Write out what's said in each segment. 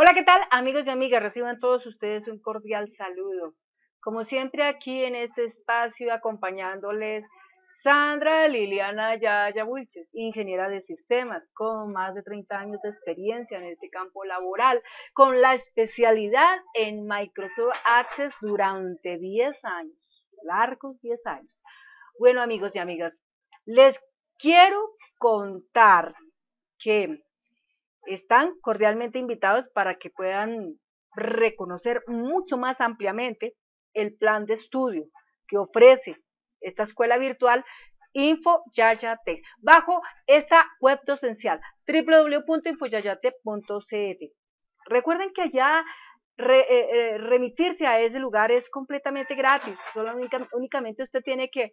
Hola, ¿qué tal amigos y amigas? Reciban todos ustedes un cordial saludo. Como siempre aquí en este espacio acompañándoles Sandra Liliana Yaya Wilches, ingeniera de sistemas con más de 30 años de experiencia en este campo laboral, con la especialidad en Microsoft Access durante 10 años, largos 10 años. Bueno amigos y amigas, les quiero contar que están cordialmente invitados para que puedan reconocer mucho más ampliamente el plan de estudio que ofrece esta escuela virtual InfoYayate bajo esta web docencial www.infoyayate.cl. Recuerden que allá eh, eh, remitirse a ese lugar es completamente gratis, solo únicamente usted tiene que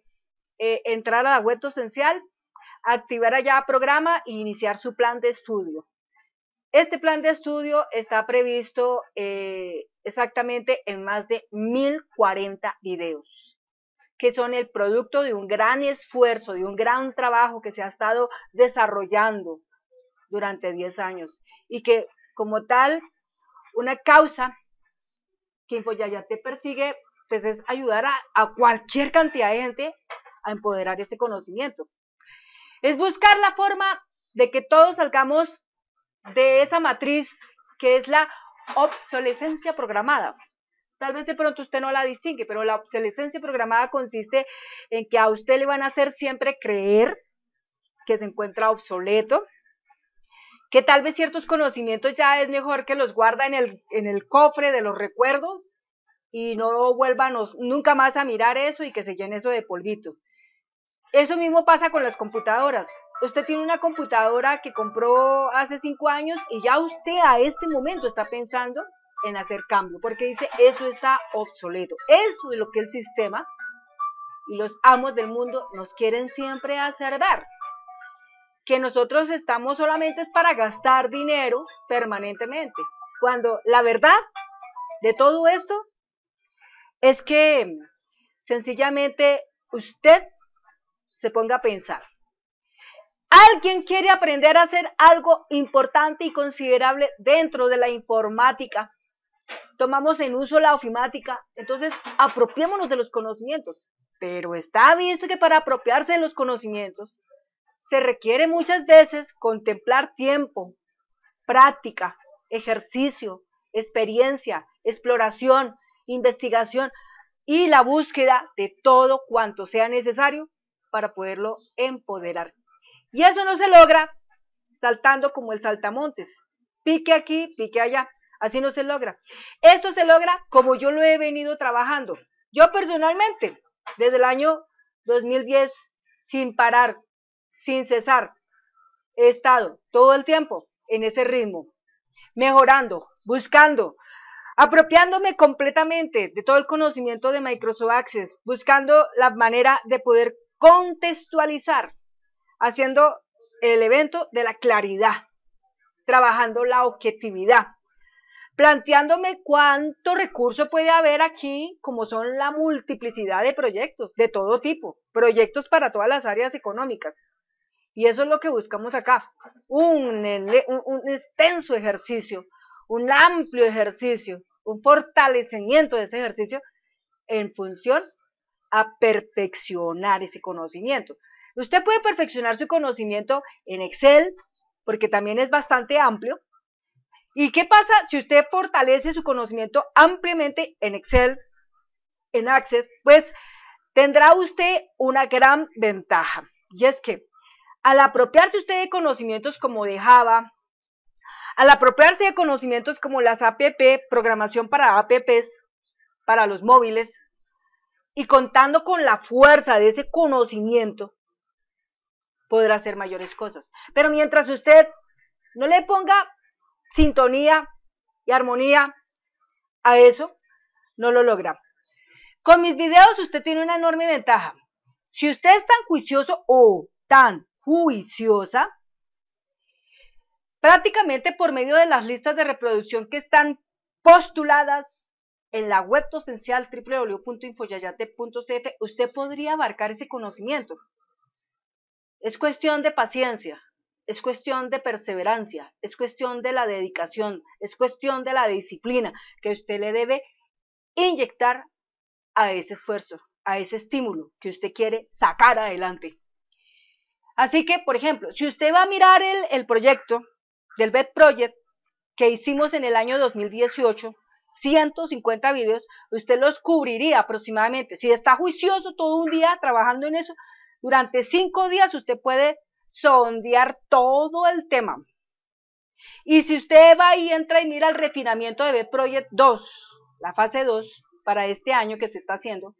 eh, entrar a la web docencial, activar allá programa e iniciar su plan de estudio. Este plan de estudio está previsto eh, exactamente en más de 1040 videos, que son el producto de un gran esfuerzo, de un gran trabajo que se ha estado desarrollando durante 10 años y que como tal, una causa que te persigue pues es ayudar a, a cualquier cantidad de gente a empoderar este conocimiento. Es buscar la forma de que todos salgamos de esa matriz que es la obsolescencia programada. Tal vez de pronto usted no la distingue, pero la obsolescencia programada consiste en que a usted le van a hacer siempre creer que se encuentra obsoleto, que tal vez ciertos conocimientos ya es mejor que los guarda en el, en el cofre de los recuerdos y no vuelvan nunca más a mirar eso y que se llene eso de polvito. Eso mismo pasa con las computadoras. Usted tiene una computadora que compró hace cinco años y ya usted a este momento está pensando en hacer cambio, porque dice, eso está obsoleto. Eso es lo que el sistema y los amos del mundo nos quieren siempre hacer ver. Que nosotros estamos solamente para gastar dinero permanentemente. Cuando la verdad de todo esto es que sencillamente usted se ponga a pensar alguien quiere aprender a hacer algo importante y considerable dentro de la informática, tomamos en uso la ofimática, entonces apropiémonos de los conocimientos. Pero está visto que para apropiarse de los conocimientos se requiere muchas veces contemplar tiempo, práctica, ejercicio, experiencia, exploración, investigación y la búsqueda de todo cuanto sea necesario para poderlo empoderar. Y eso no se logra saltando como el saltamontes. Pique aquí, pique allá. Así no se logra. Esto se logra como yo lo he venido trabajando. Yo personalmente, desde el año 2010, sin parar, sin cesar, he estado todo el tiempo en ese ritmo, mejorando, buscando, apropiándome completamente de todo el conocimiento de Microsoft Access, buscando la manera de poder contextualizar haciendo el evento de la claridad, trabajando la objetividad, planteándome cuánto recurso puede haber aquí, como son la multiplicidad de proyectos de todo tipo, proyectos para todas las áreas económicas. Y eso es lo que buscamos acá, un, extenso ejercicio, un amplio ejercicio, un fortalecimiento de ese ejercicio en función a perfeccionar ese conocimiento. Usted puede perfeccionar su conocimiento en Excel, porque también es bastante amplio. ¿Y qué pasa si usted fortalece su conocimiento ampliamente en Excel, en Access? Pues tendrá usted una gran ventaja. Y es que al apropiarse usted de conocimientos como de Java, al apropiarse de conocimientos como las APP, programación para APPs, para los móviles, y contando con la fuerza de ese conocimiento, podrá hacer mayores cosas. Pero mientras usted no le ponga sintonía y armonía a eso, no lo logra. Con mis videos usted tiene una enorme ventaja. Si usted es tan juicioso o tan juiciosa, prácticamente por medio de las listas de reproducción que están postuladas en la web docencial www.infoyayate.cf, usted podría abarcar ese conocimiento. Es cuestión de paciencia, es cuestión de perseverancia, es cuestión de la dedicación, es cuestión de la disciplina que usted le debe inyectar a ese esfuerzo, a ese estímulo que usted quiere sacar adelante. Así que, por ejemplo, si usted va a mirar el, el proyecto del BED Project que hicimos en el año 2018, 150 videos, usted los cubriría aproximadamente. Si está juicioso todo un día trabajando en eso, durante cinco días usted puede sondear todo el tema. Y si usted va y entra y mira el refinamiento de B Project 2, la fase 2, para este año que se está haciendo,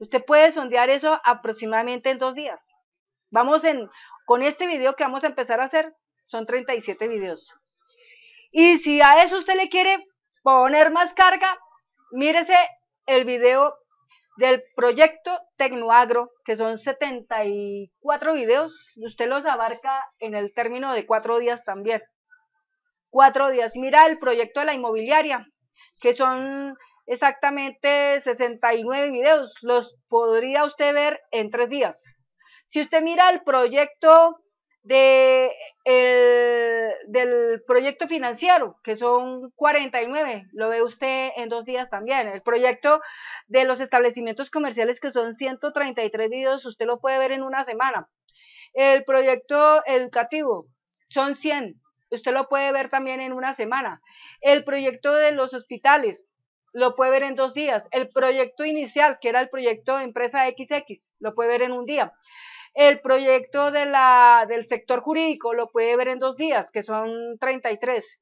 usted puede sondear eso aproximadamente en dos días. Vamos en, con este video que vamos a empezar a hacer, son 37 videos. Y si a eso usted le quiere poner más carga, mírese el video del proyecto Tecnoagro, que son 74 videos, usted los abarca en el término de cuatro días también. Cuatro días. Mira el proyecto de la inmobiliaria, que son exactamente 69 videos, los podría usted ver en tres días. Si usted mira el proyecto de el, eh, del proyecto financiero, que son 49, lo ve usted en dos días también. El proyecto de los establecimientos comerciales, que son 133 días, usted lo puede ver en una semana. El proyecto educativo, son 100, usted lo puede ver también en una semana. El proyecto de los hospitales, lo puede ver en dos días. El proyecto inicial, que era el proyecto de Empresa XX, lo puede ver en un día. El proyecto de la, del sector jurídico lo puede ver en dos días, que son 33.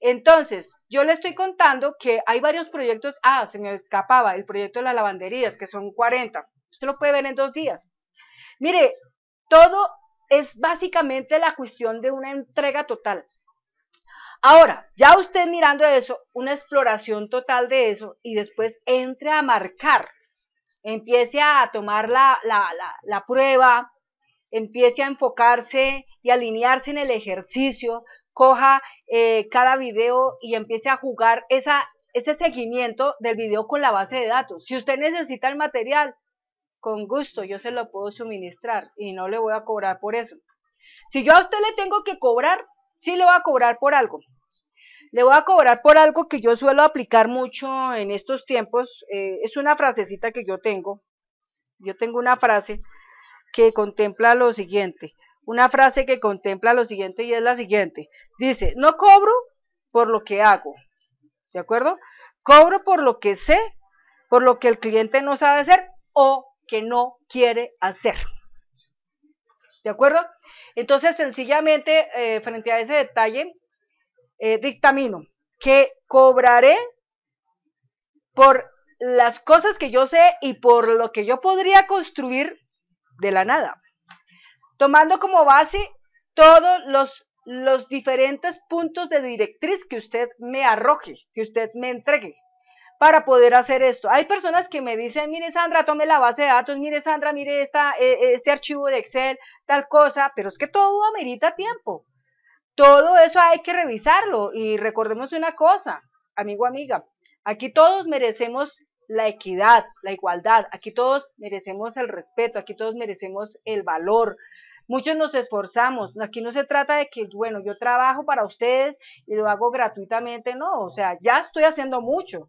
Entonces, yo le estoy contando que hay varios proyectos. Ah, se me escapaba el proyecto de las lavanderías, que son 40. Usted lo puede ver en dos días. Mire, todo es básicamente la cuestión de una entrega total. Ahora, ya usted mirando eso, una exploración total de eso y después entre a marcar empiece a tomar la, la, la, prueba, empiece a enfocarse y alinearse en el ejercicio, coja eh, cada video y empiece a jugar esa, ese seguimiento del video con la base de datos. Si usted necesita el material, con gusto yo se lo puedo suministrar y no le voy a cobrar por eso. Si yo a usted le tengo que cobrar, sí le voy a cobrar por algo le voy a cobrar por algo que yo suelo aplicar mucho en estos tiempos. Eh, es una frasecita que yo tengo. Yo tengo una frase que contempla lo siguiente. Una frase que contempla lo siguiente y es la siguiente. Dice, no cobro por lo que hago. ¿De acuerdo? Cobro por lo que sé, por lo que el cliente no sabe hacer o que no quiere hacer. ¿De acuerdo? Entonces, sencillamente, eh, frente a ese detalle, eh, dictamino que cobraré por las cosas que yo sé y por lo que yo podría construir de la nada, tomando como base todos los, los diferentes puntos de directriz que usted me arroje, que usted me entregue para poder hacer esto. Hay personas que me dicen, mire Sandra, tome la base de datos, mire Sandra, mire esta, eh, este archivo de Excel, tal cosa, pero es que todo amerita tiempo. Todo eso hay que revisarlo y recordemos una cosa, amigo, amiga, aquí todos merecemos la equidad, la igualdad, aquí todos merecemos el respeto, aquí todos merecemos el valor, muchos nos esforzamos. Aquí no se trata de que, bueno, yo trabajo para ustedes y lo hago gratuitamente, no, o sea, ya estoy haciendo mucho.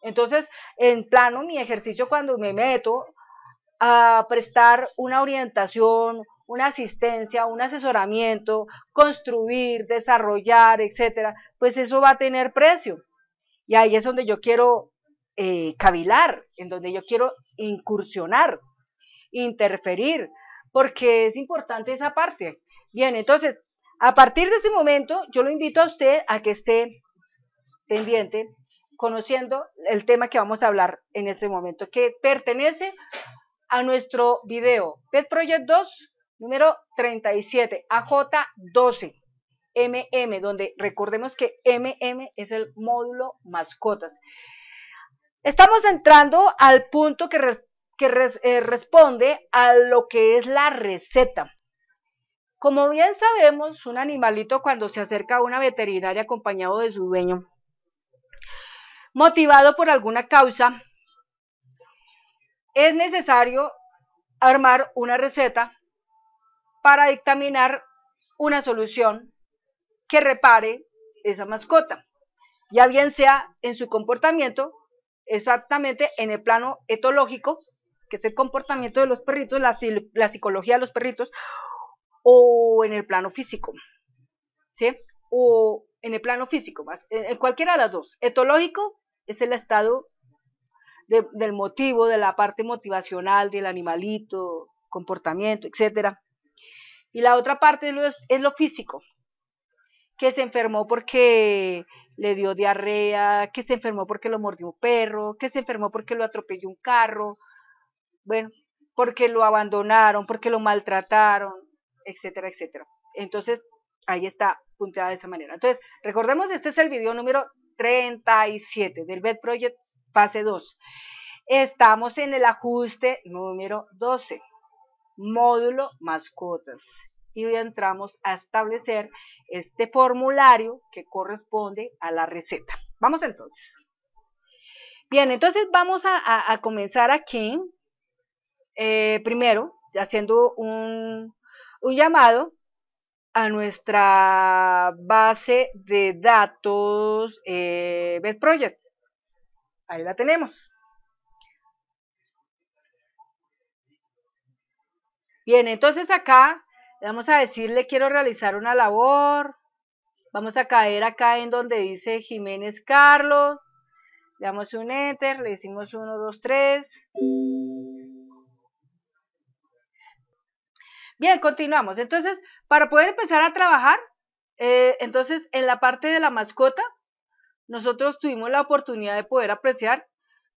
Entonces, en plano, mi ejercicio cuando me meto a prestar una orientación, una asistencia, un asesoramiento, construir, desarrollar, etcétera, pues eso va a tener precio. Y ahí es donde yo quiero eh, cavilar, en donde yo quiero incursionar, interferir, porque es importante esa parte. Bien, entonces, a partir de este momento, yo lo invito a usted a que esté pendiente, conociendo el tema que vamos a hablar en este momento, que pertenece a nuestro video Pet Project 2 Número 37, AJ12, MM, donde recordemos que MM es el módulo mascotas. Estamos entrando al punto que, eh, responde a lo que es la receta. Como bien sabemos, un animalito cuando se acerca a una veterinaria acompañado de su dueño, motivado por alguna causa, es necesario armar una receta para dictaminar una solución que repare esa mascota, ya bien sea en su comportamiento, exactamente en el plano etológico, que es el comportamiento de los perritos, la, psicología de los perritos, o en el plano físico, ¿sí? O en el plano físico, más, en, cualquiera de las dos. Etológico es el estado del motivo, de la parte motivacional del animalito, comportamiento, etcétera. Y la otra parte es, es lo físico, que se enfermó porque le dio diarrea, que se enfermó porque lo mordió un perro, que se enfermó porque lo atropelló un carro, bueno, porque lo abandonaron, porque lo maltrataron, etcétera, etcétera. Entonces, ahí está punteada de esa manera. Entonces, recordemos, este es el video número 37 del Bed Project fase 2. Estamos en el ajuste número 12 módulo mascotas. Y hoy entramos a establecer este formulario que corresponde a la receta. Vamos entonces. Bien, entonces vamos a, comenzar aquí, eh, primero, haciendo un, llamado a nuestra base de datos eh, Project. Ahí la tenemos. Bien, entonces acá vamos a decirle quiero realizar una labor. Vamos a caer acá en donde dice Jiménez Carlos. Le damos un enter, le decimos 1, 2, 3. Bien, continuamos. Entonces, para poder empezar a trabajar, eh, entonces en la parte de la mascota, nosotros tuvimos la oportunidad de poder apreciar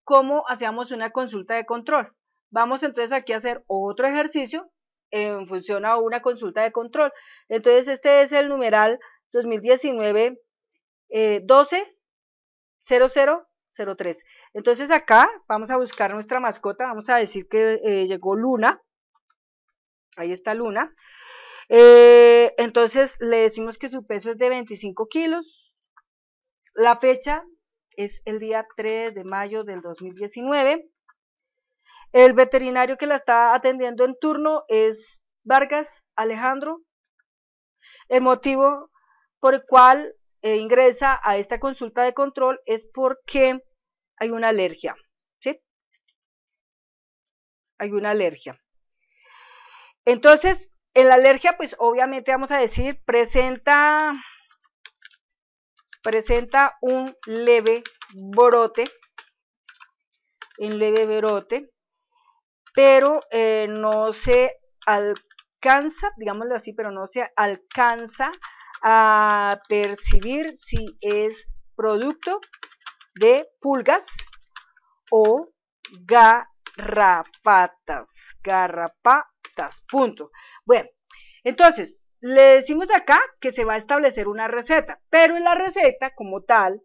cómo hacíamos una consulta de control. Vamos entonces aquí a hacer otro ejercicio en función a una consulta de control. Entonces, este es el numeral 2019 eh, 12 0003. Entonces, acá vamos a buscar nuestra mascota. Vamos a decir que eh, llegó Luna. Ahí está Luna. Eh, entonces, le decimos que su peso es de 25 kilos. La fecha es el día 3 de mayo del 2019. El veterinario que la está atendiendo en turno es Vargas Alejandro. El motivo por el cual eh, ingresa a esta consulta de control es porque hay una alergia. ¿sí? Hay una alergia. Entonces, en la alergia, pues obviamente vamos a decir, presenta, presenta un leve brote, En leve brote, pero eh, no se alcanza, digámoslo así, pero no se alcanza a percibir si es producto de pulgas o garrapatas, garrapatas, punto. Bueno, entonces, le decimos acá que se va a establecer una receta, pero en la receta como tal,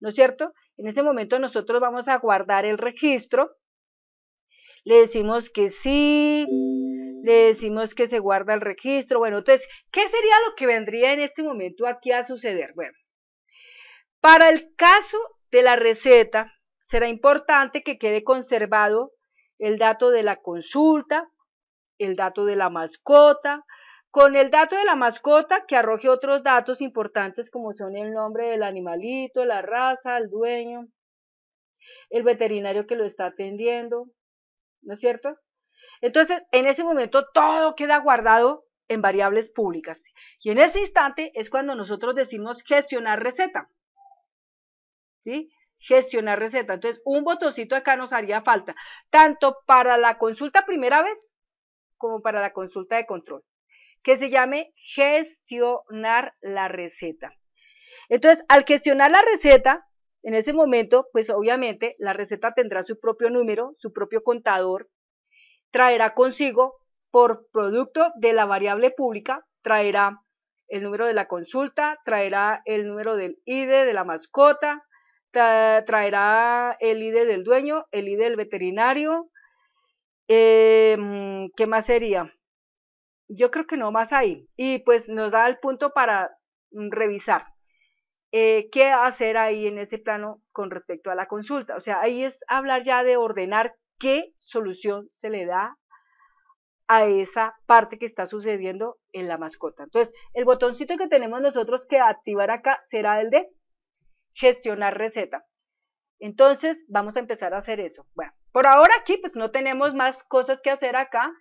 ¿no es cierto? En ese momento nosotros vamos a guardar el registro le decimos que sí, le decimos que se guarda el registro. Bueno, entonces, ¿qué sería lo que vendría en este momento aquí a suceder? Bueno, para el caso de la receta, será importante que quede conservado el dato de la consulta, el dato de la mascota, con el dato de la mascota que arroje otros datos importantes como son el nombre del animalito, la raza, el dueño, el veterinario que lo está atendiendo, ¿no es cierto? Entonces, en ese momento todo queda guardado en variables públicas. Y en ese instante es cuando nosotros decimos gestionar receta. ¿Sí? Gestionar receta. Entonces, un botoncito acá nos haría falta, tanto para la consulta primera vez como para la consulta de control, que se llame gestionar la receta. Entonces, al gestionar la receta, en ese momento, pues obviamente la receta tendrá su propio número, su propio contador, traerá consigo, por producto de la variable pública, traerá el número de la consulta, traerá el número del ID de la mascota, traerá el ID del dueño, el ID del veterinario. Em, ¿Qué más sería? Yo creo que no más ahí. Y pues nos da el punto para mm, revisar. Eh, qué hacer ahí en ese plano con respecto a la consulta. O sea, ahí es hablar ya de ordenar qué solución se le da a esa parte que está sucediendo en la mascota. Entonces, el botoncito que tenemos nosotros que activar acá será el de gestionar receta. Entonces, vamos a empezar a hacer eso. Bueno, por ahora aquí pues no tenemos más cosas que hacer acá.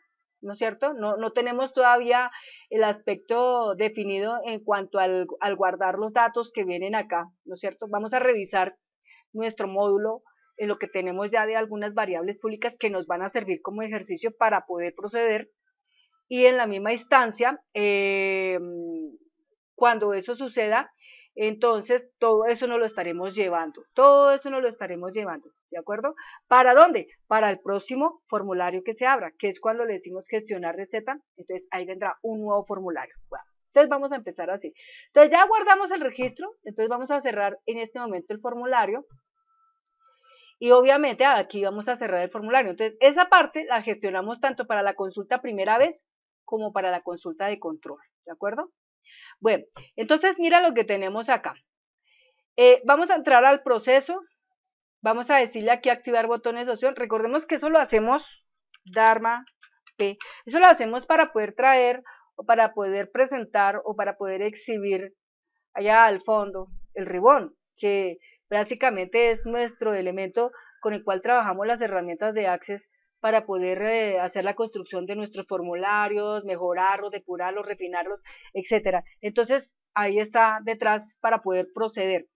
¿no es cierto? No, tenemos todavía el aspecto definido en cuanto al, guardar los datos que vienen acá, ¿no es cierto? Vamos a revisar nuestro módulo en lo que tenemos ya de algunas variables públicas que nos van a servir como ejercicio para poder proceder y en la misma instancia, em, cuando eso suceda, entonces, todo eso nos lo estaremos llevando, todo eso nos lo estaremos llevando, ¿de acuerdo? ¿Para dónde? Para el próximo formulario que se abra, que es cuando le decimos gestionar receta, entonces ahí vendrá un nuevo formulario. entonces vamos a empezar así. Entonces ya guardamos el registro, entonces vamos a cerrar en este momento el formulario. Y obviamente aquí vamos a cerrar el formulario. Entonces esa parte la gestionamos tanto para la consulta primera vez como para la consulta de control, ¿de acuerdo? Bueno, entonces mira lo que tenemos acá. Eh, vamos a entrar al proceso. Vamos a decirle aquí activar botones de opción. Recordemos que eso lo hacemos, Dharma P. Eso lo hacemos para poder traer o para poder presentar o para poder exhibir allá al fondo el ribón, que básicamente es nuestro elemento con el cual trabajamos las herramientas de Access para poder eh, hacer la construcción de nuestros formularios, mejorarlos, depurarlos, refinarlos, etcétera. Entonces, ahí está detrás para poder proceder.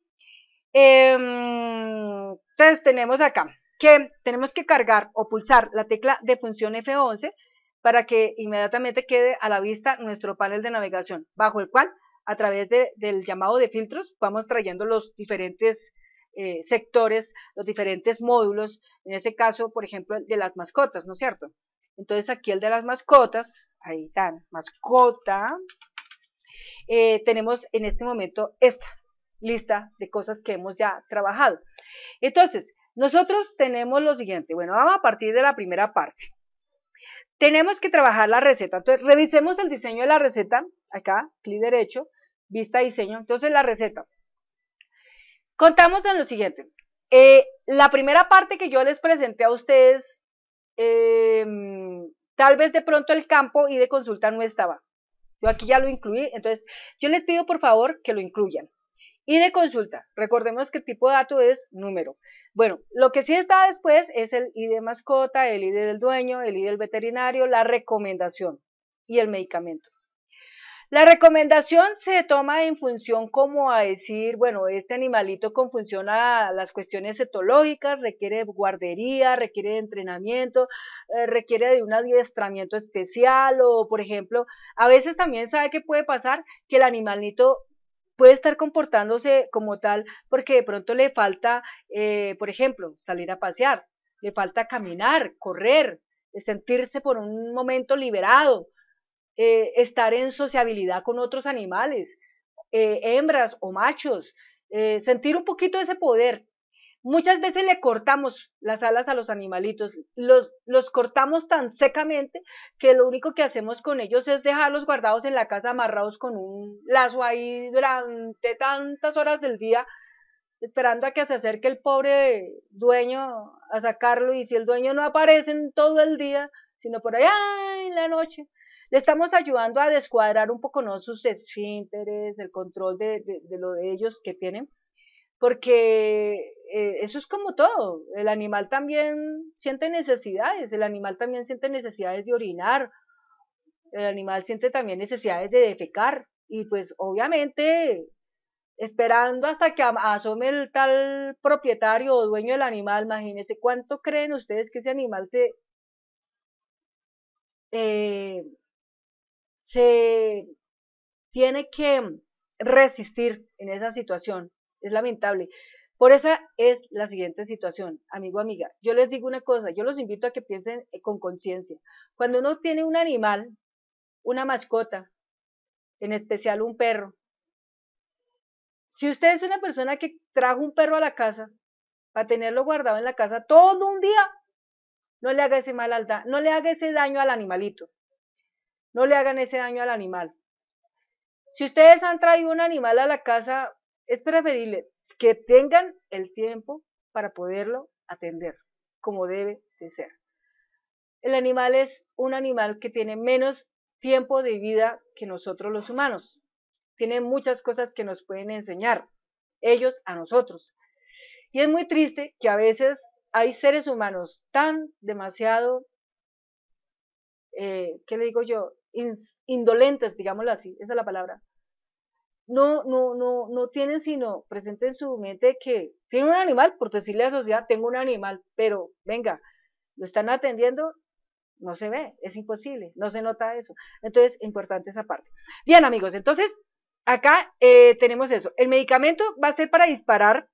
Em, entonces, tenemos acá que tenemos que cargar o pulsar la tecla de función F11 para que inmediatamente quede a la vista nuestro panel de navegación, bajo el cual a través del llamado de filtros vamos trayendo los diferentes eh, sectores, los diferentes módulos, en este caso, por ejemplo, el de las mascotas, ¿no es cierto? Entonces aquí el de las mascotas, ahí están, mascota, eh, tenemos en este momento esta lista de cosas que hemos ya trabajado. Entonces, nosotros tenemos lo siguiente, bueno, vamos a partir de la primera parte. Tenemos que trabajar la receta, entonces revisemos el diseño de la receta, acá, clic derecho, vista diseño, entonces la receta, Contamos en lo siguiente. Eh, la primera parte que yo les presenté a ustedes, eh, tal vez de pronto el campo y de consulta no estaba. Yo aquí ya lo incluí, entonces yo les pido por favor que lo incluyan. Y de consulta, recordemos que el tipo de dato es número. Bueno, lo que sí está después es el ID de mascota, el ID del dueño, el ID del veterinario, la recomendación y el medicamento. La recomendación se toma en función como a decir, bueno, este animalito con función a las cuestiones etológicas, requiere guardería, requiere de entrenamiento, eh, requiere de un adiestramiento especial o, por ejemplo, a veces también sabe que puede pasar que el animalito puede estar comportándose como tal porque de pronto le falta, eh, por ejemplo, salir a pasear, le falta caminar, correr, sentirse por un momento liberado eh, estar en sociabilidad con otros animales, eh, hembras o machos, eh, sentir un poquito ese poder. Muchas veces le cortamos las alas a los animalitos, los, los cortamos tan secamente que lo único que hacemos con ellos es dejarlos guardados en la casa amarrados con un lazo ahí durante tantas horas del día, esperando a que se acerque el pobre dueño a sacarlo y si el dueño no aparece en todo el día, sino por allá en la noche, le estamos ayudando a descuadrar un poco sus esfínteres, el control de, lo de ellos que tienen, porque eh, eso es como todo. El animal también siente necesidades, el animal también siente necesidades de orinar, el animal siente también necesidades de defecar y pues obviamente esperando hasta que asome el tal propietario o dueño del animal, imagínense cuánto creen ustedes que ese animal se eh, se tiene que resistir en esa situación. Es lamentable. Por esa es la siguiente situación, amigo, amiga. Yo les digo una cosa, yo los invito a que piensen eh, con conciencia. Cuando uno tiene un animal, una mascota, en especial un perro, si usted es una persona que trajo un perro a la casa para tenerlo guardado en la casa todo un día, no le haga ese mal al no le haga ese daño al animalito. No le hagan ese daño al animal. Si ustedes han traído un animal a la casa, es preferible que tengan el tiempo para poderlo atender como debe de ser. El animal es un animal que tiene menos tiempo de vida que nosotros los humanos. Tiene muchas cosas que nos pueden enseñar, ellos a nosotros. Y es muy triste que a veces hay seres humanos tan demasiado, eh, ¿qué le digo yo? indolentes, digámoslo así, esa es la palabra, no, no, no, no tienen sino presente en su mente que tiene un animal, por decirle a la sociedad, tengo un animal, pero venga, lo están atendiendo, no se ve, es imposible, no se nota eso. Entonces, importante esa parte. Bien, amigos, entonces, acá eh, tenemos eso. El medicamento va a ser para disparar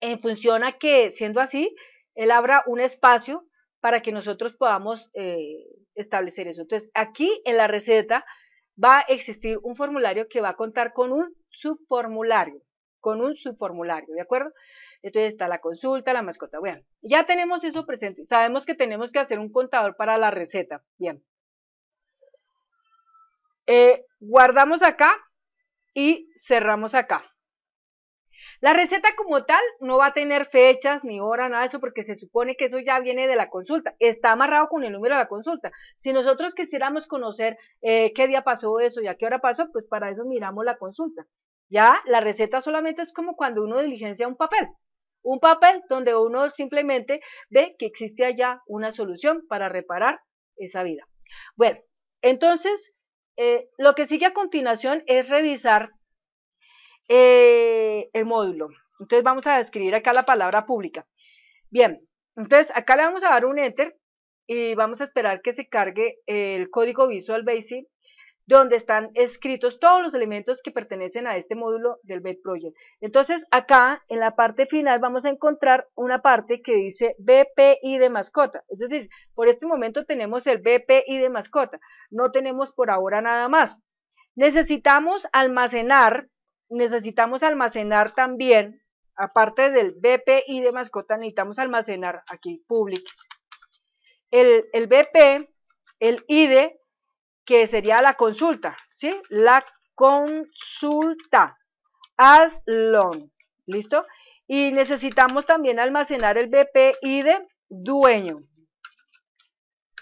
en función a que, siendo así, él abra un espacio para que nosotros podamos eh, establecer eso. Entonces, aquí en la receta va a existir un formulario que va a contar con un subformulario, con un subformulario, ¿de acuerdo? Entonces está la consulta, la mascota. Bueno, ya tenemos eso presente. Sabemos que tenemos que hacer un contador para la receta. Bien. Eh, guardamos acá y cerramos acá. La receta como tal no va a tener fechas ni hora, nada de eso, porque se supone que eso ya viene de la consulta, está amarrado con el número de la consulta. Si nosotros quisiéramos conocer eh, qué día pasó eso y a qué hora pasó, pues para eso miramos la consulta. Ya la receta solamente es como cuando uno diligencia un papel, un papel donde uno simplemente ve que existe allá una solución para reparar esa vida. Bueno, entonces, eh, lo que sigue a continuación es revisar eh, el módulo. Entonces vamos a escribir acá la palabra pública. Bien, entonces acá le vamos a dar un enter y vamos a esperar que se cargue el código Visual Basic donde están escritos todos los elementos que pertenecen a este módulo del Bed Project. Entonces acá en la parte final vamos a encontrar una parte que dice BPI de mascota. Es decir, por este momento tenemos el BPI de mascota, no tenemos por ahora nada más. Necesitamos almacenar necesitamos almacenar también, aparte del y de mascota, necesitamos almacenar aquí, public, el, el BP, el ID, e, que sería la consulta, ¿sí? La consulta, as long, ¿listo? Y necesitamos también almacenar el BPI de dueño,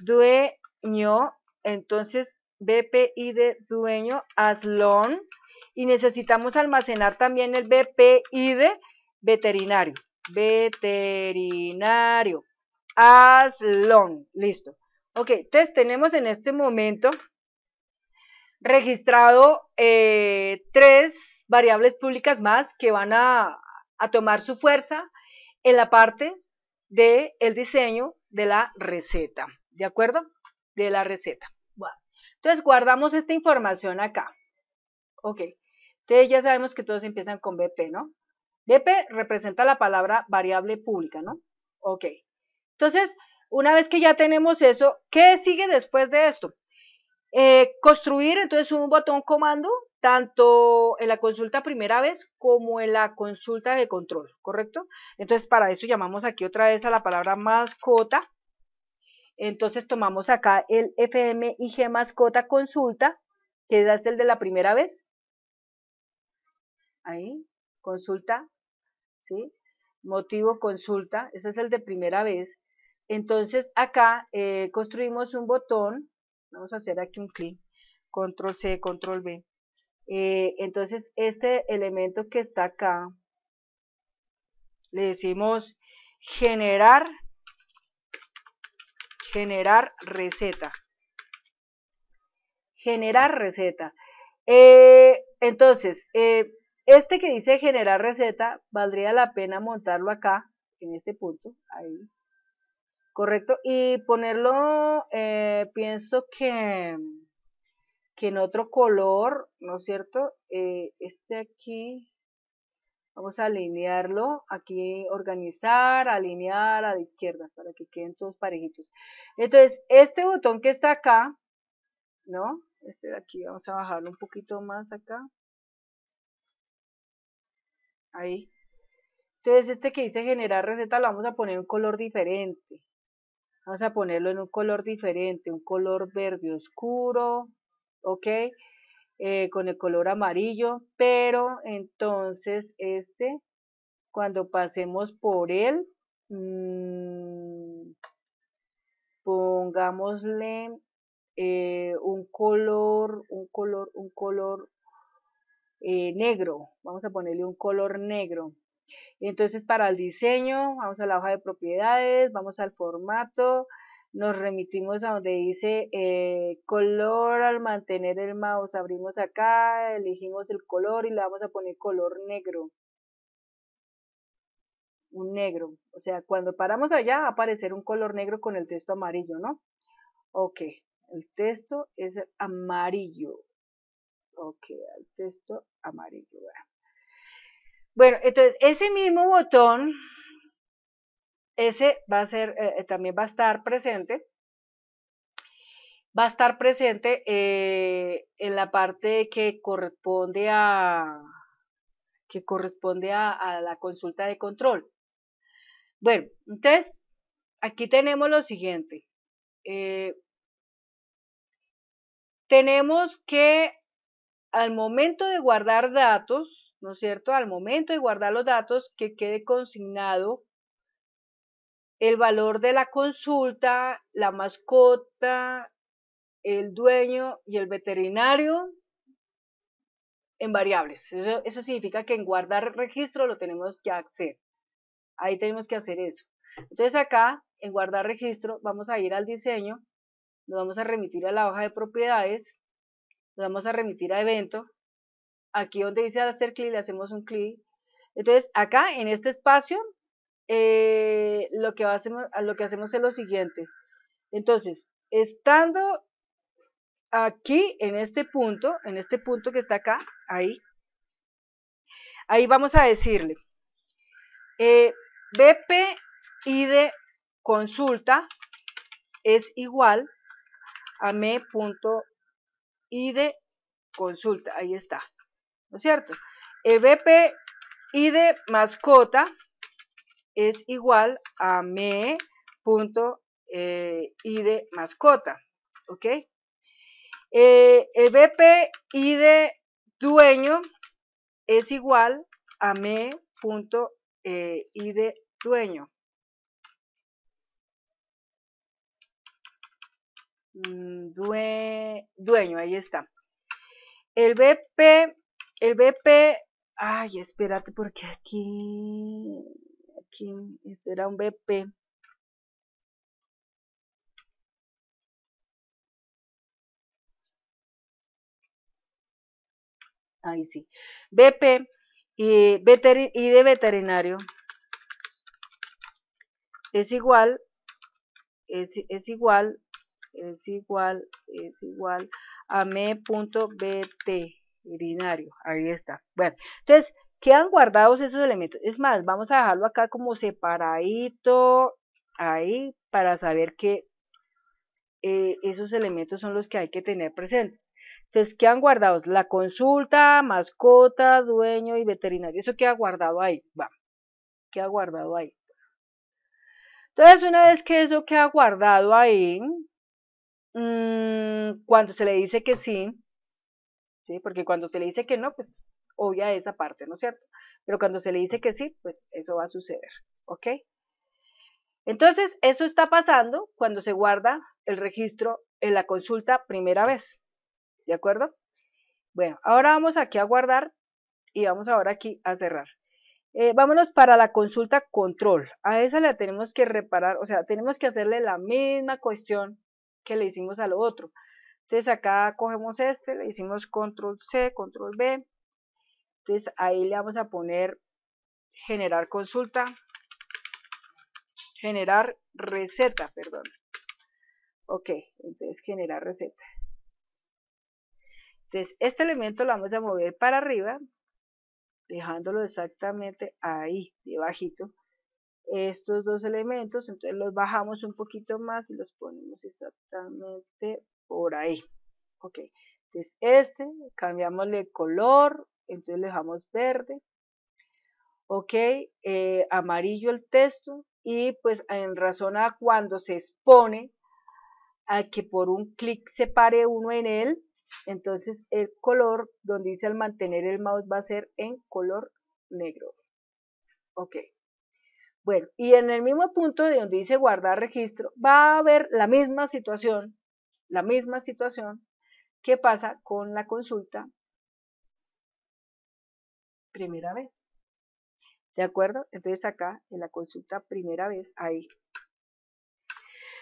dueño, entonces BPI de dueño, as long, y necesitamos almacenar también el BPID veterinario. Veterinario. long. Listo. Ok, entonces tenemos en este momento registrado eh, tres variables públicas más que van a, tomar su fuerza en la parte del el diseño de la receta, ¿de acuerdo? De la receta. Bueno, entonces guardamos esta información acá. Ok, Ustedes ya sabemos que todos empiezan con BP, ¿no? BP representa la palabra variable pública, ¿no? Ok. Entonces, una vez que ya tenemos eso, ¿qué sigue después de esto? Eh, construir entonces un botón comando tanto en la consulta primera vez como en la consulta de control, ¿correcto? Entonces para eso llamamos aquí otra vez a la palabra mascota. Entonces tomamos acá el FMIG mascota consulta, que es el de la primera vez, ahí, consulta, ¿sí? Motivo consulta, ese es el de primera vez. Entonces acá eh, construimos un botón, vamos a hacer aquí un clic, control C, control B. Eh, entonces este elemento que está acá, le decimos generar, generar receta. Generar receta. Eh, entonces, este que dice generar receta, valdría la pena montarlo acá, en este punto, ahí. Correcto. Y ponerlo, eh, pienso que, que en otro color, ¿no es cierto? Eh, este aquí, vamos a alinearlo, aquí organizar, alinear a la izquierda, para que queden todos parejitos. Entonces, este botón que está acá, ¿no? Este de aquí, vamos a bajarlo un poquito más acá, ahí. Entonces este que dice generar receta lo vamos a poner un color diferente. Vamos a ponerlo en un color diferente, un color verde oscuro, ¿ok? Eh, con el color amarillo, pero entonces este, cuando pasemos por él, mm, pongámosle eh, un color, un color, un color eh, negro, vamos a ponerle un color negro. Entonces para el diseño, vamos a la hoja de propiedades, vamos al formato, nos remitimos a donde dice eh, color al mantener el mouse, abrimos acá, elegimos el color y le vamos a poner color negro. Un negro, o sea, cuando paramos allá va a aparecer un color negro con el texto amarillo, ¿no? Ok, el texto es amarillo. Ok, al texto amarillo. Bueno, entonces ese mismo botón, ese va a ser, eh, eh, también va a estar presente. Va a estar presente eh, en la parte que corresponde a que corresponde a, la consulta de control. Bueno, entonces aquí tenemos lo siguiente. tenemos que al momento de guardar datos, ¿no es cierto? Al momento de guardar los datos, que quede consignado el valor de la consulta, la mascota, el dueño y el veterinario en variables. Eso, significa que en guardar registro lo tenemos que hacer. Ahí tenemos que hacer eso. Entonces acá, en guardar registro, vamos a ir al diseño, nos vamos a remitir a la hoja de propiedades, vamos a remitir a evento, aquí donde dice hacer clic le hacemos un clic, entonces acá en este espacio eh, lo, que hacemos, lo que hacemos es lo siguiente, entonces estando aquí en este punto, en este punto que está acá, ahí, ahí vamos a decirle, eh, id consulta es igual a me.com y de consulta. Ahí está, ¿no es cierto? EBP ID y de mascota es igual a me punto eh, ID mascota, ¿ok? EBP eh, el ID dueño es igual a me punto eh, ID dueño, Mm, dueño, ahí está. El BP, el BP, ay, espérate, porque aquí, aquí, este era un BP. Ahí sí. BP y, de veterinario es igual, es igual es igual, es igual a veterinario Ahí está. Bueno, entonces han guardado esos elementos. Es más, vamos a dejarlo acá como separadito, ahí, para saber que eh, esos elementos son los que hay que tener presentes. Entonces ¿qué han guardado? la consulta, mascota, dueño y veterinario. Eso queda guardado ahí. Va, ha guardado ahí. Entonces, una vez que eso queda guardado ahí, Mm, cuando se le dice que sí, sí, porque cuando se le dice que no, pues obvia esa parte, ¿no es cierto? Pero cuando se le dice que sí, pues eso va a suceder, ¿ok? Entonces, eso está pasando cuando se guarda el registro en la consulta primera vez, ¿de acuerdo? Bueno, ahora vamos aquí a guardar y vamos ahora aquí a cerrar. Eh, vámonos para la consulta control. A esa la tenemos que reparar, o sea, tenemos que hacerle la misma cuestión que le hicimos a lo otro. Entonces acá cogemos este, le hicimos control C, control B. Entonces ahí le vamos a poner generar consulta, generar receta, perdón. Ok, entonces generar receta. Entonces este elemento lo vamos a mover para arriba, dejándolo exactamente ahí, debajito, estos dos elementos, entonces los bajamos un poquito más y los ponemos exactamente por ahí. Ok, entonces este, cambiamos de color, entonces le dejamos verde. Ok, eh, amarillo el texto y pues en razón a cuando se expone a que por un clic se pare uno en él, entonces el color donde dice al mantener el mouse va a ser en color negro. Ok. Bueno, y en el mismo punto de donde dice guardar registro, va a haber la misma situación, la misma situación que pasa con la consulta primera vez. ¿De acuerdo? Entonces acá en la consulta primera vez, ahí.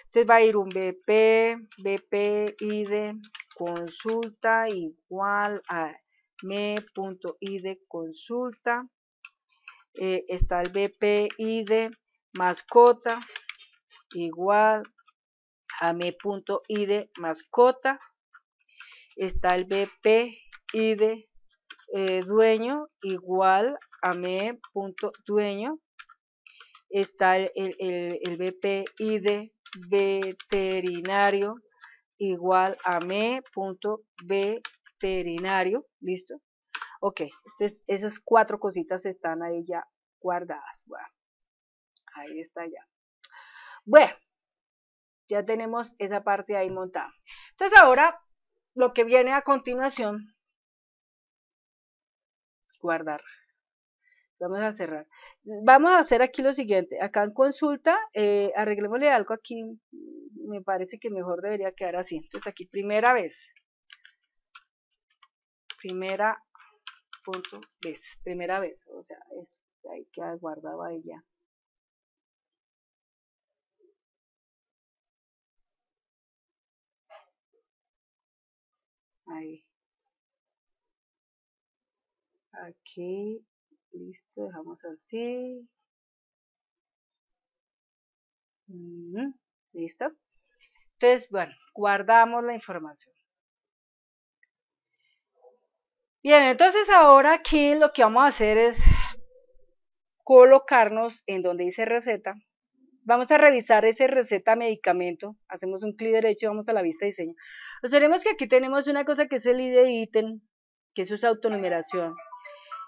Entonces va a ir un BP, BP, ID, consulta igual a me.id consulta eh, está el BP, de mascota, igual a id mascota, está el BP, ID, eh, dueño, igual a me.dueño. está el, el, el, el veterinario, igual a me.veterinario, listo. Ok, entonces esas cuatro cositas están ahí ya guardadas. ahí está ya. Bueno, ya tenemos esa parte ahí montada. Entonces ahora lo que viene a continuación, guardar. Vamos a cerrar. Vamos a hacer aquí lo siguiente. Acá en consulta, eh, arreglémosle algo aquí. Me parece que mejor debería quedar así. Entonces aquí, primera vez. Primera punto, vez, pues, primera vez, o sea, eso, ahí que aguardaba ella. Ahí. Aquí, listo, dejamos así. ¿Listo? Entonces, bueno, guardamos la información. Bien, entonces ahora aquí lo que vamos a hacer es colocarnos en donde dice receta. Vamos a revisar ese receta medicamento. Hacemos un clic derecho y vamos a la vista diseño. Observemos que aquí tenemos una cosa que es el ID ítem, que es su autonumeración.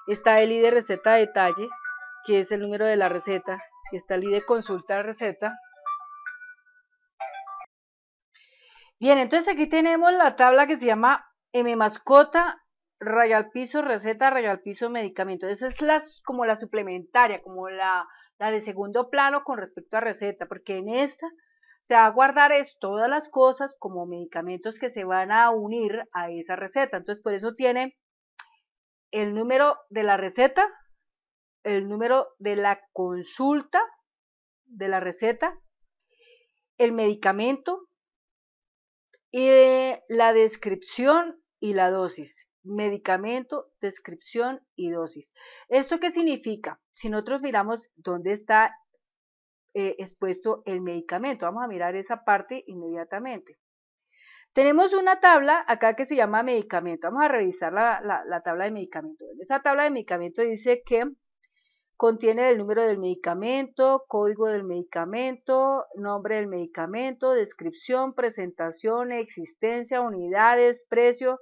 Está el ID receta detalle, que es el número de la receta. Está el ID consulta receta. Bien, entonces aquí tenemos la tabla que se llama M mascota al piso receta, al piso medicamento. Esa es la, como la suplementaria, como la, la de segundo plano con respecto a receta, porque en esta se va a guardar es todas las cosas como medicamentos que se van a unir a esa receta. Entonces, por eso tiene el número de la receta, el número de la consulta de la receta, el medicamento, y la descripción y la dosis medicamento, descripción y dosis. ¿Esto qué significa? Si nosotros miramos dónde está eh, expuesto el medicamento, vamos a mirar esa parte inmediatamente. Tenemos una tabla acá que se llama medicamento. Vamos a revisar la, la tabla de medicamento. Esa tabla de medicamento dice que contiene el número del medicamento, código del medicamento, nombre del medicamento, descripción, presentación, existencia, unidades, precio,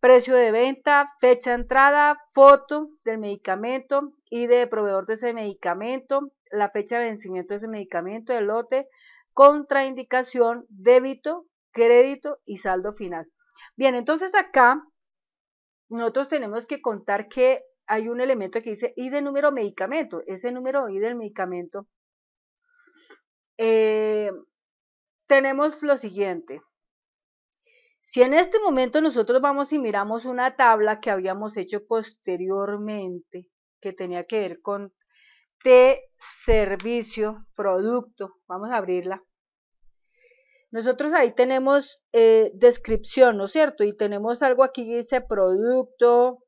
precio de venta, fecha de entrada, foto del medicamento y de proveedor de ese medicamento, la fecha de vencimiento de ese medicamento, el lote, contraindicación, débito, crédito y saldo final. Bien, entonces acá nosotros tenemos que contar que hay un elemento que dice ID número medicamento. Ese número ID del medicamento. Eh, tenemos lo siguiente. Si en este momento nosotros vamos y miramos una tabla que habíamos hecho posteriormente, que tenía que ver con T, servicio, producto, vamos a abrirla. Nosotros ahí tenemos eh, descripción, ¿no es cierto? Y tenemos algo aquí que dice producto,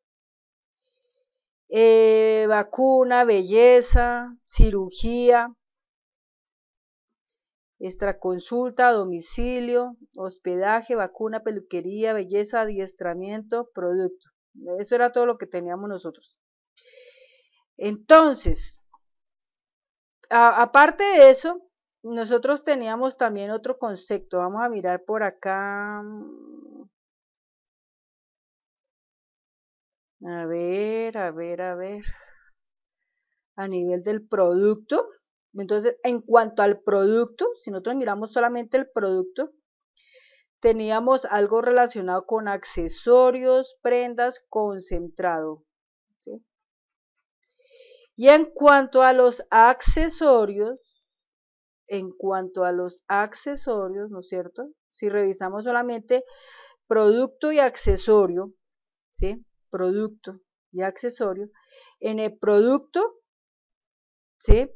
eh, vacuna, belleza, cirugía, extra consulta, domicilio, hospedaje, vacuna, peluquería, belleza, adiestramiento, producto. Eso era todo lo que teníamos nosotros. Entonces, aparte de eso, nosotros teníamos también otro concepto. Vamos a mirar por acá. A ver, a ver, a ver. A nivel del producto, entonces, en cuanto al producto, si nosotros miramos solamente el producto, teníamos algo relacionado con accesorios, prendas, concentrado. Y en cuanto a los accesorios, en cuanto a los accesorios, ¿no es cierto? Si revisamos solamente producto y accesorio, ¿sí? Producto y accesorio. En el producto, ¿sí?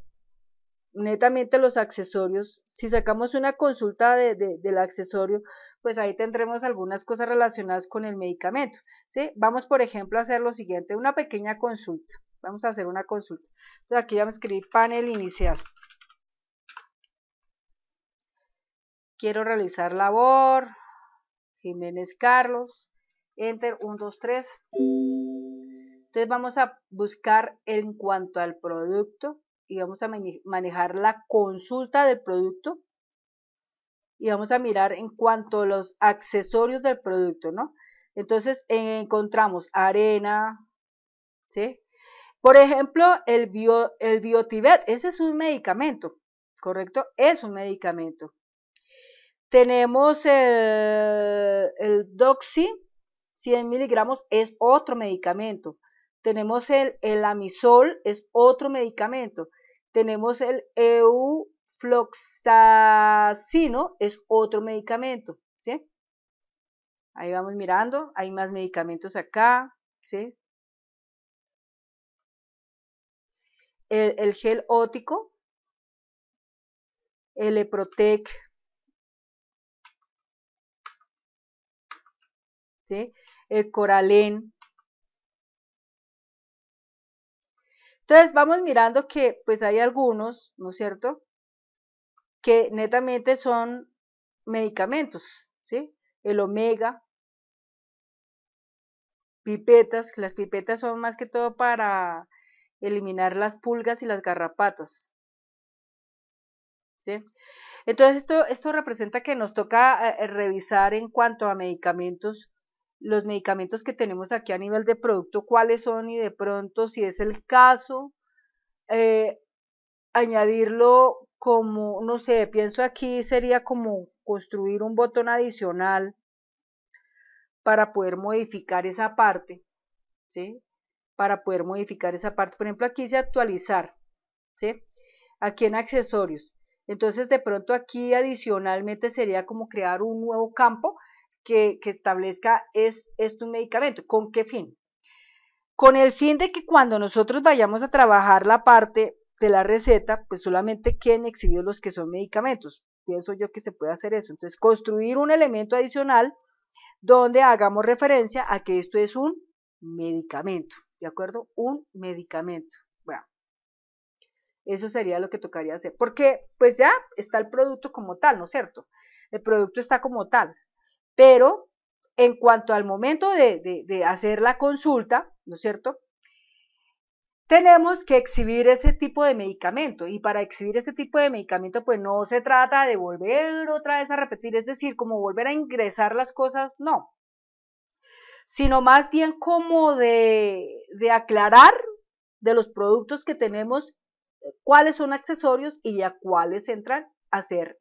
netamente los accesorios, si sacamos una consulta de, del accesorio, pues ahí tendremos algunas cosas relacionadas con el medicamento. ¿sí? Vamos, por ejemplo, a hacer lo siguiente, una pequeña consulta. Vamos a hacer una consulta. Entonces aquí ya a escribir panel inicial. Quiero realizar labor. Jiménez Carlos. Enter 1, 2, 3. Entonces vamos a buscar en cuanto al producto y vamos a manejar la consulta del producto y vamos a mirar en cuanto a los accesorios del producto, ¿no? Entonces eh, encontramos arena, ¿sí? Por ejemplo, el, bio, el ese es un medicamento, ¿correcto? Es un medicamento. Tenemos el, el Doxy, 100 miligramos, es otro medicamento. Tenemos el, el amisol, es otro medicamento. Tenemos el eufloxacino, es otro medicamento, ¿sí? Ahí vamos mirando, hay más medicamentos acá, ¿sí? El, gel ótico, el Eprotec, ¿sí? el Coralén, Entonces vamos mirando que pues hay algunos, ¿no es cierto?, que netamente son medicamentos, ¿sí? El omega, pipetas, que las pipetas son más que todo para eliminar las pulgas y las garrapatas. ¿sí? Entonces esto, esto representa que nos toca eh, revisar en cuanto a medicamentos los medicamentos que tenemos aquí a nivel de producto, cuáles son y de pronto, si es el caso, eh, añadirlo como, no sé, pienso aquí sería como construir un botón adicional para poder modificar esa parte, ¿sí? Para poder modificar esa parte. Por ejemplo, aquí dice actualizar, ¿sí? Aquí en accesorios. Entonces, de pronto aquí adicionalmente sería como crear un nuevo campo que, establezca es, esto un medicamento. ¿Con qué fin? Con el fin de que cuando nosotros vayamos a trabajar la parte de la receta, pues solamente queden exhibidos los que son medicamentos. Pienso yo que se puede hacer eso. Entonces, construir un elemento adicional donde hagamos referencia a que esto es un medicamento, ¿de acuerdo? Un medicamento. Bueno, eso sería lo que tocaría hacer, porque pues ya está el producto como tal, ¿no es cierto? El producto está como tal, pero en cuanto al momento de, hacer la consulta, ¿no es cierto? tenemos que exhibir ese tipo de medicamento y para exhibir ese tipo de medicamento pues no se trata de volver otra vez a repetir, es decir, como volver a ingresar las cosas, no, sino más bien como de, de aclarar de los productos que tenemos cuáles son accesorios y a cuáles entran a ser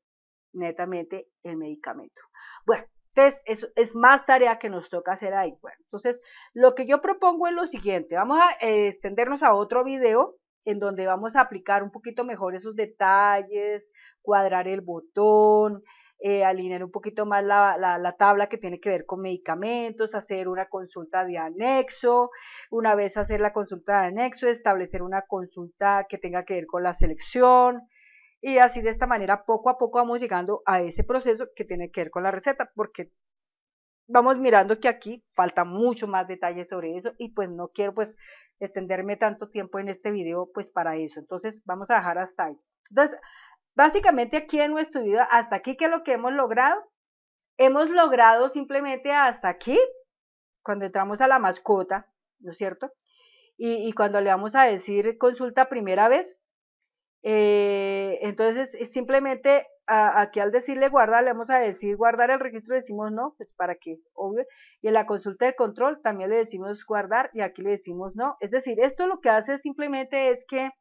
netamente el medicamento. Bueno, entonces, es, es, más tarea que nos toca hacer ahí. Bueno, entonces, lo que yo propongo es lo siguiente. Vamos a eh, extendernos a otro video en donde vamos a aplicar un poquito mejor esos detalles, cuadrar el botón, eh, alinear un poquito más la, tabla que tiene que ver con medicamentos, hacer una consulta de anexo, una vez hacer la consulta de anexo, establecer una consulta que tenga que ver con la selección, y así de esta manera poco a poco vamos llegando a ese proceso que tiene que ver con la receta, porque vamos mirando que aquí falta mucho más detalle sobre eso y pues no quiero pues extenderme tanto tiempo en este video pues para eso, entonces vamos a dejar hasta ahí. Entonces, básicamente aquí en nuestro video, hasta aquí que es lo que hemos logrado, hemos logrado simplemente hasta aquí, cuando entramos a la mascota, ¿no es cierto? Y, y cuando le vamos a decir consulta primera vez, eh, entonces, simplemente aquí al decirle guardar, le vamos a decir guardar el registro, decimos no, pues para qué, obvio. Y en la consulta de control también le decimos guardar y aquí le decimos no. Es decir, esto lo que hace simplemente es que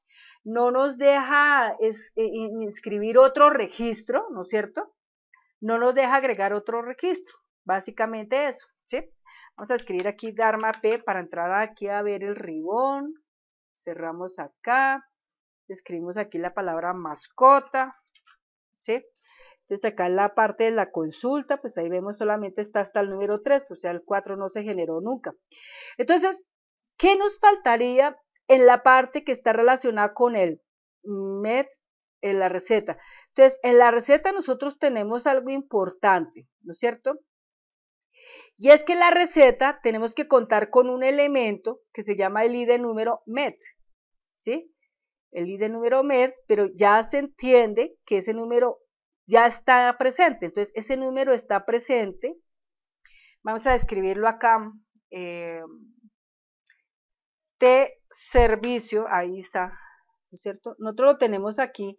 no nos deja eh, inscribir otro registro, ¿no es cierto? No nos deja agregar otro registro, básicamente eso, ¿sí? Vamos a escribir aquí Dharma P para entrar aquí a ver el ribón. Cerramos acá escribimos aquí la palabra mascota, ¿sí? Entonces acá en la parte de la consulta, pues ahí vemos solamente está hasta el número 3, o sea, el 4 no se generó nunca. Entonces, ¿qué nos faltaría en la parte que está relacionada con el MED en la receta? Entonces, en la receta nosotros tenemos algo importante, ¿no es cierto? Y es que en la receta tenemos que contar con un elemento que se llama el ID número MED, ¿sí? el ID número med, pero ya se entiende que ese número ya está presente. Entonces, ese número está presente. Vamos a describirlo acá. T eh, servicio, ahí está, ¿no es cierto? Nosotros lo tenemos aquí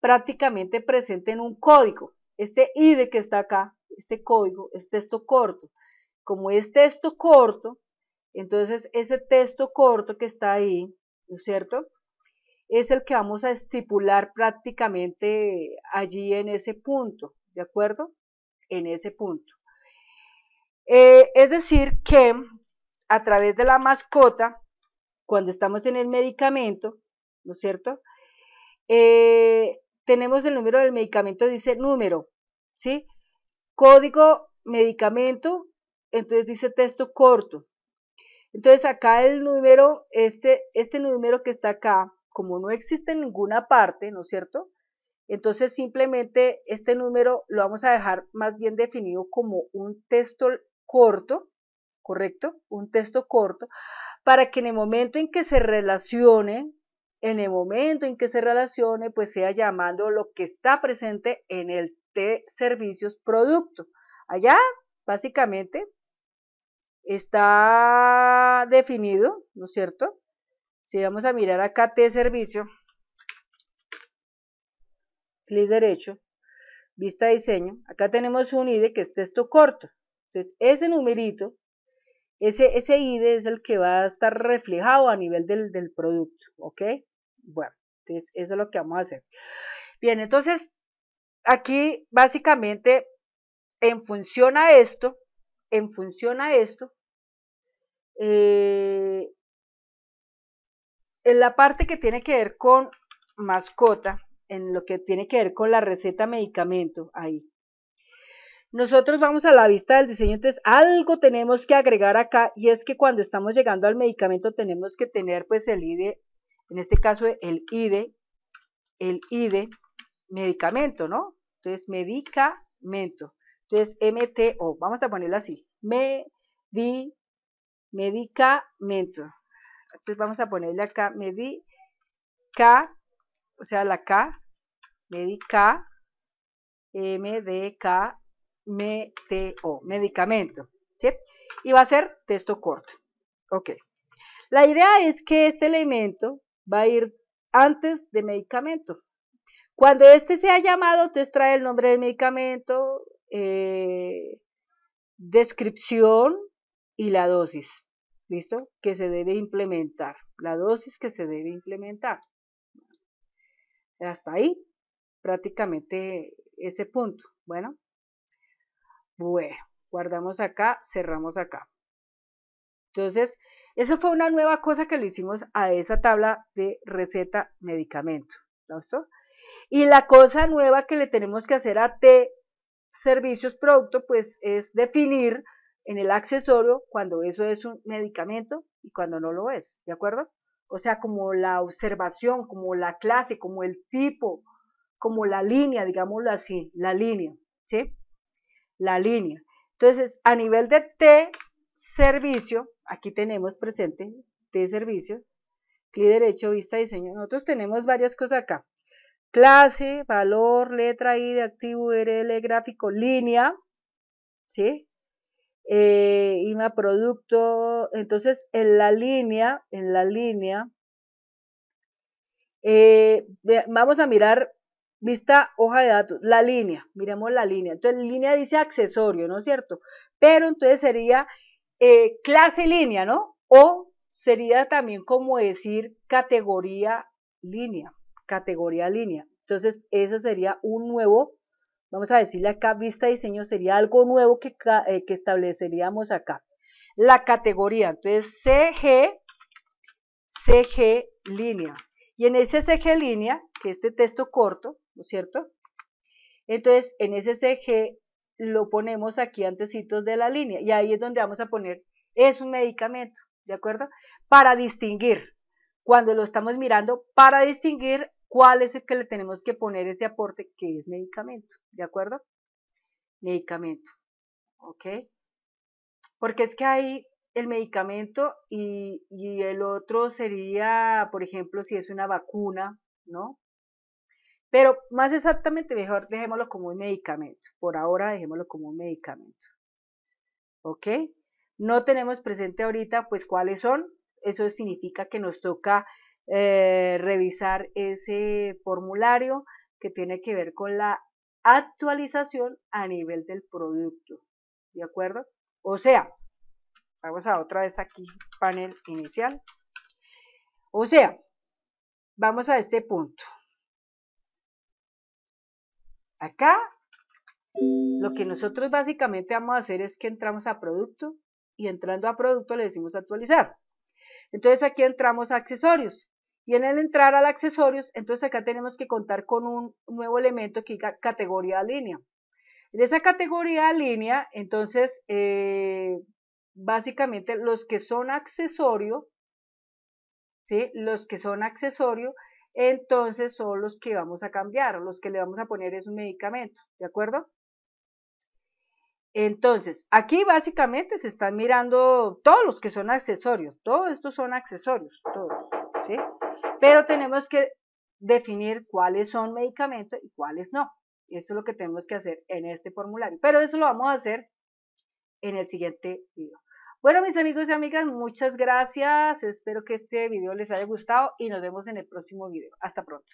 prácticamente presente en un código. Este ID que está acá, este código, es texto corto. Como es texto corto, entonces ese texto corto que está ahí, ¿no es cierto? es el que vamos a estipular prácticamente allí en ese punto, ¿de acuerdo? En ese punto. Eh, es decir, que a través de la mascota, cuando estamos en el medicamento, ¿no es cierto? Eh, tenemos el número del medicamento, dice número, ¿sí? Código medicamento, entonces dice texto corto. Entonces acá el número, este, este número que está acá, como no existe en ninguna parte, ¿no es cierto? Entonces simplemente este número lo vamos a dejar más bien definido como un texto corto, ¿correcto? Un texto corto, para que en el momento en que se relacione, en el momento en que se relacione, pues sea llamando lo que está presente en el T servicios producto. Allá, básicamente, está definido, ¿no es cierto? Si vamos a mirar acá T servicio, clic derecho, vista diseño, acá tenemos un ID que es texto corto. Entonces, ese numerito, ese, ese ID es el que va a estar reflejado a nivel del, del producto, ¿ok? Bueno, entonces eso es lo que vamos a hacer. Bien, entonces, aquí básicamente, en función a esto, en función a esto, eh, en la parte que tiene que ver con mascota, en lo que tiene que ver con la receta medicamento, ahí. Nosotros vamos a la vista del diseño, entonces algo tenemos que agregar acá y es que cuando estamos llegando al medicamento tenemos que tener pues el ID, en este caso el ID, el ID medicamento, ¿no? Entonces medicamento, entonces MTO, vamos a ponerlo así, medi, medicamento. Entonces vamos a ponerle acá, me K, o sea, la K, m T, O, medicamento, ¿sí? Y va a ser texto corto. Ok. La idea es que este elemento va a ir antes de medicamento. Cuando este sea llamado, entonces trae el nombre del medicamento, eh, descripción y la dosis. ¿listo? Que se debe implementar, la dosis que se debe implementar. Hasta ahí, prácticamente ese punto. Bueno, bueno, guardamos acá, cerramos acá. Entonces, esa fue una nueva cosa que le hicimos a esa tabla de receta medicamento. ¿Listo? Y la cosa nueva que le tenemos que hacer a T servicios producto, pues es definir en el accesorio cuando eso es un medicamento y cuando no lo es, ¿de acuerdo? O sea, como la observación, como la clase, como el tipo, como la línea, digámoslo así, la línea, ¿sí? La línea. Entonces, a nivel de T servicio, aquí tenemos presente T servicio, clic derecho, vista, diseño. Nosotros tenemos varias cosas acá. Clase, valor, letra I de activo, URL, gráfico, línea, ¿sí? eh, IMA producto. Entonces, en la línea, en la línea, eh, vamos a mirar vista hoja de datos, la línea, miremos la línea. Entonces, línea dice accesorio, ¿no es cierto? Pero entonces sería eh, clase línea, ¿no? O sería también como decir categoría línea, categoría línea. Entonces, ese sería un nuevo Vamos a decirle acá, vista diseño sería algo nuevo eh, que, estableceríamos acá. La categoría, entonces CG, CG línea. Y en ese CG línea, que es este texto corto, ¿no es cierto? Entonces, en ese CG lo ponemos aquí antecitos de la línea y ahí es donde vamos a poner, es un medicamento, ¿de acuerdo? Para distinguir, cuando lo estamos mirando, para distinguir cuál es el que le tenemos que poner ese aporte que es medicamento, ¿de acuerdo? Medicamento, ¿ok? Porque es que hay el medicamento y, y el otro sería, por ejemplo, si es una vacuna, ¿no? Pero más exactamente, mejor dejémoslo como un medicamento. Por ahora dejémoslo como un medicamento. ¿Ok? No tenemos presente ahorita, pues, cuáles son. Eso significa que nos toca eh, revisar ese formulario que tiene que ver con la actualización a nivel del producto. ¿De acuerdo? O sea, vamos a otra vez aquí, panel inicial. O sea, vamos a este punto. Acá, lo que nosotros básicamente vamos a hacer es que entramos a producto y entrando a producto le decimos actualizar. Entonces aquí entramos a accesorios y en el entrar al accesorios, entonces acá tenemos que contar con un nuevo elemento que categoría línea. En esa categoría línea, entonces, eh, básicamente los que son accesorio, ¿sí? los que son accesorio, entonces son los que vamos a cambiar, los que le vamos a poner es un medicamento, ¿de acuerdo? Entonces, aquí básicamente se están mirando todos los que son accesorios, todos estos son accesorios, todos. Pero tenemos que definir cuáles son medicamentos y cuáles no. Esto es lo que tenemos que hacer en este formulario. Pero eso lo vamos a hacer en el siguiente video. Bueno, mis amigos y amigas, muchas gracias. Espero que este video les haya gustado y nos vemos en el próximo video. Hasta pronto.